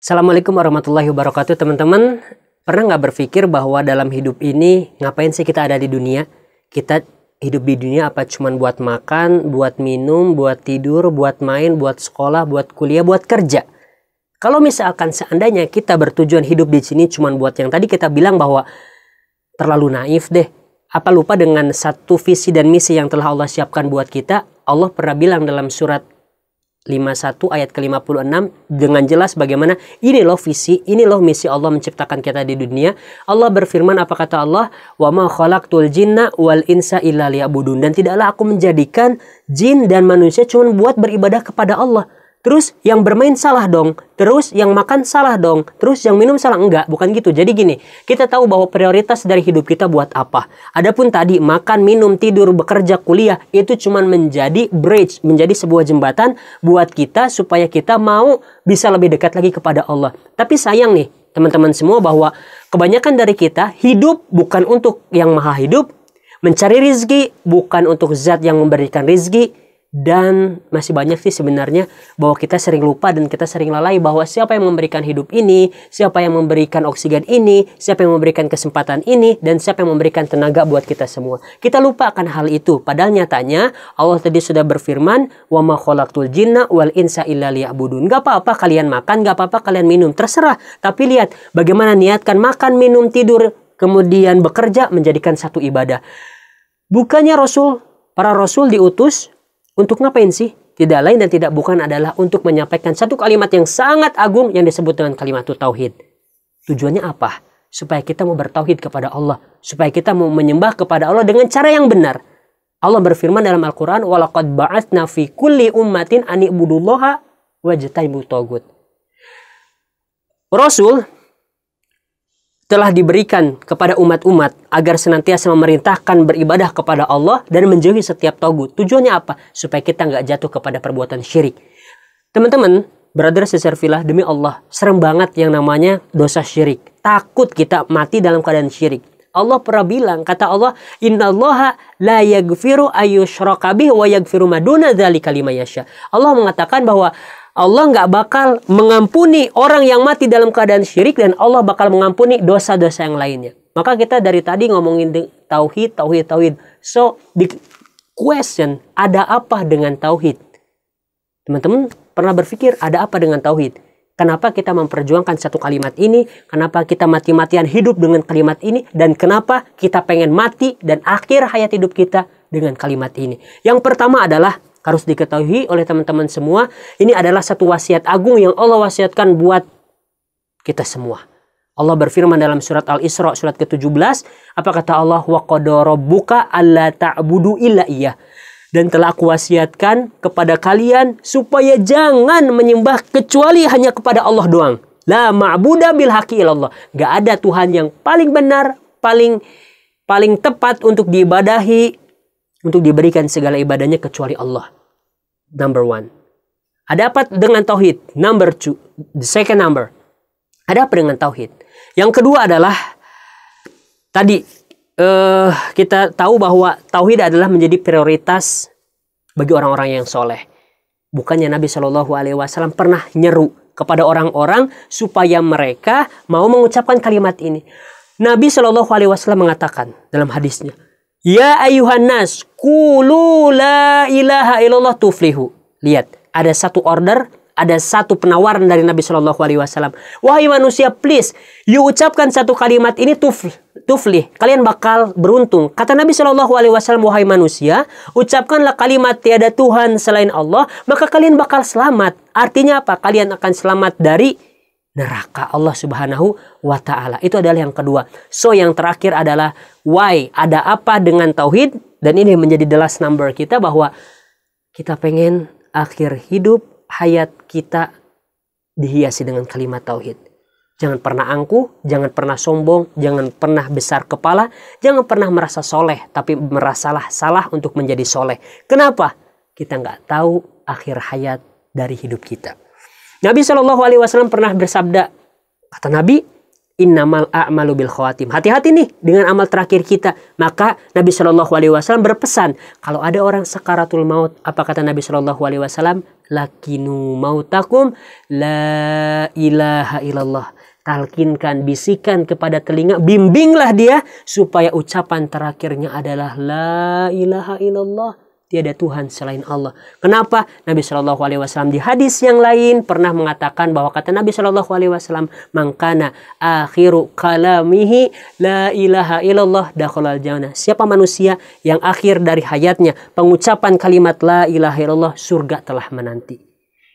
Assalamualaikum warahmatullahi wabarakatuh teman-teman. Pernah nggak berpikir bahwa dalam hidup ini ngapain sih kita ada di dunia? Kita hidup di dunia apa cuman buat makan, buat minum, buat tidur, buat main, buat sekolah, buat kuliah, buat kerja. Kalau misalkan seandainya kita bertujuan hidup di sini cuman buat yang tadi kita bilang bahwa terlalu naif deh. Apa lupa dengan satu visi dan misi yang telah Allah siapkan buat kita? Allah pernah bilang dalam surat 51 ayat ke-56 dengan jelas bagaimana ini loh visi, ini loh misi Allah menciptakan kita di dunia. Allah berfirman apa kata Allah? Wa ma khalaqtul jinna wal insa illa liya'budun. Dan tidaklah aku menjadikan jin dan manusia cuma buat beribadah kepada Allah terus yang bermain salah dong, terus yang makan salah dong, terus yang minum salah enggak, bukan gitu. Jadi gini, kita tahu bahwa prioritas dari hidup kita buat apa. Adapun tadi makan, minum, tidur, bekerja, kuliah itu cuman menjadi bridge, menjadi sebuah jembatan buat kita supaya kita mau bisa lebih dekat lagi kepada Allah. Tapi sayang nih, teman-teman semua bahwa kebanyakan dari kita hidup bukan untuk yang maha hidup, mencari rizki bukan untuk zat yang memberikan rizki, dan masih banyak sih sebenarnya bahwa kita sering lupa dan kita sering lalai bahwa siapa yang memberikan hidup ini, siapa yang memberikan oksigen ini, siapa yang memberikan kesempatan ini, dan siapa yang memberikan tenaga buat kita semua. Kita lupa akan hal itu. Padahal nyatanya Allah tadi sudah berfirman, wa ma khalaqtul jinna wal insa illa liya'budun. Gak apa-apa kalian makan, gak apa-apa kalian minum, terserah. Tapi lihat bagaimana niatkan makan, minum, tidur, kemudian bekerja menjadikan satu ibadah. Bukannya Rasul, para Rasul diutus untuk ngapain sih? Tidak lain dan tidak bukan adalah untuk menyampaikan satu kalimat yang sangat agung yang disebut dengan kalimat tauhid. Tujuannya apa? Supaya kita mau bertauhid kepada Allah, supaya kita mau menyembah kepada Allah dengan cara yang benar. Allah berfirman dalam Al-Qur'an, "Walaqad ba'atsna fi kulli ummatin an ibudullaha Rasul telah diberikan kepada umat-umat agar senantiasa memerintahkan beribadah kepada Allah dan menjauhi setiap togu Tujuannya apa? Supaya kita nggak jatuh kepada perbuatan syirik. Teman-teman, brother filah demi Allah, serem banget yang namanya dosa syirik. Takut kita mati dalam keadaan syirik. Allah pernah bilang, kata Allah, Inna allaha la yagfiru ayyushraqabih wa yagfiru maduna dhali kalimah Allah mengatakan bahwa Allah nggak bakal mengampuni orang yang mati dalam keadaan syirik dan Allah bakal mengampuni dosa-dosa yang lainnya. Maka kita dari tadi ngomongin tauhid, tauhid, tauhid. So, di question, ada apa dengan tauhid? Teman-teman pernah berpikir ada apa dengan tauhid? Kenapa kita memperjuangkan satu kalimat ini? Kenapa kita mati-matian hidup dengan kalimat ini? Dan kenapa kita pengen mati dan akhir hayat hidup kita dengan kalimat ini? Yang pertama adalah harus diketahui oleh teman-teman semua, ini adalah satu wasiat agung yang Allah wasiatkan buat kita semua. Allah berfirman dalam surat Al-Isra surat ke-17, apa kata Allah? Wa buka alla ta'budu illa iya. Dan telah aku wasiatkan kepada kalian supaya jangan menyembah kecuali hanya kepada Allah doang. La ma'buda bil haqi illallah. Gak ada Tuhan yang paling benar, paling paling tepat untuk diibadahi untuk diberikan segala ibadahnya kecuali Allah. Number one. Ada apa dengan tauhid? Number two. The second number. Ada apa dengan tauhid? Yang kedua adalah tadi uh, kita tahu bahwa tauhid adalah menjadi prioritas bagi orang-orang yang soleh. Bukannya Nabi Shallallahu Alaihi Wasallam pernah nyeru kepada orang-orang supaya mereka mau mengucapkan kalimat ini. Nabi Shallallahu Alaihi Wasallam mengatakan dalam hadisnya, Ya ayuhan nas, kulu la ilaha illallah tuflihu. Lihat, ada satu order, ada satu penawaran dari Nabi Shallallahu Alaihi Wasallam. Wahai manusia, please, you ucapkan satu kalimat ini tufl, tuflih. Kalian bakal beruntung. Kata Nabi Shallallahu Alaihi Wasallam, wahai manusia, ucapkanlah kalimat tiada Tuhan selain Allah, maka kalian bakal selamat. Artinya apa? Kalian akan selamat dari neraka Allah Subhanahu wa taala. Itu adalah yang kedua. So yang terakhir adalah why? Ada apa dengan tauhid? Dan ini menjadi the last number kita bahwa kita pengen akhir hidup hayat kita dihiasi dengan kalimat tauhid. Jangan pernah angkuh, jangan pernah sombong, jangan pernah besar kepala, jangan pernah merasa soleh, tapi merasalah salah untuk menjadi soleh. Kenapa? Kita nggak tahu akhir hayat dari hidup kita. Nabi Shallallahu Alaihi Wasallam pernah bersabda, kata Nabi, innamal a'malu bil khawatim. Hati-hati nih dengan amal terakhir kita. Maka Nabi Shallallahu alaihi wasallam berpesan, kalau ada orang sekaratul maut, apa kata Nabi Shallallahu alaihi wasallam? Lakinu mautakum la ilaha illallah. Talkinkan, bisikan kepada telinga, bimbinglah dia supaya ucapan terakhirnya adalah la ilaha illallah tiada Tuhan selain Allah. Kenapa? Nabi Shallallahu Alaihi Wasallam di hadis yang lain pernah mengatakan bahwa kata Nabi Shallallahu Alaihi Wasallam, mangkana akhiru kalamihi la ilaha illallah dakhalal jannah. Siapa manusia yang akhir dari hayatnya pengucapan kalimat la ilaha illallah surga telah menanti.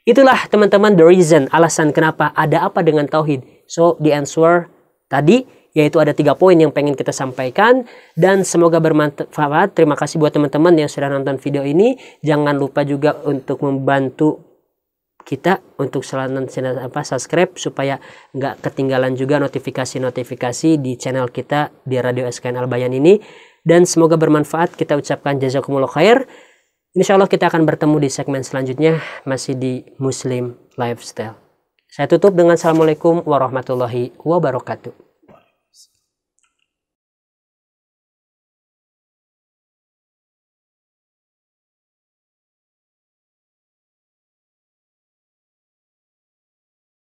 Itulah teman-teman the reason alasan kenapa ada apa dengan tauhid. So the answer tadi yaitu ada tiga poin yang pengen kita sampaikan dan semoga bermanfaat. Terima kasih buat teman-teman yang sudah nonton video ini. Jangan lupa juga untuk membantu kita untuk selalu apa subscribe supaya nggak ketinggalan juga notifikasi-notifikasi di channel kita di Radio SKN Albayan ini dan semoga bermanfaat kita ucapkan jazakumullah khair Insya Allah kita akan bertemu di segmen selanjutnya masih di Muslim Lifestyle. Saya tutup dengan Assalamualaikum warahmatullahi wabarakatuh.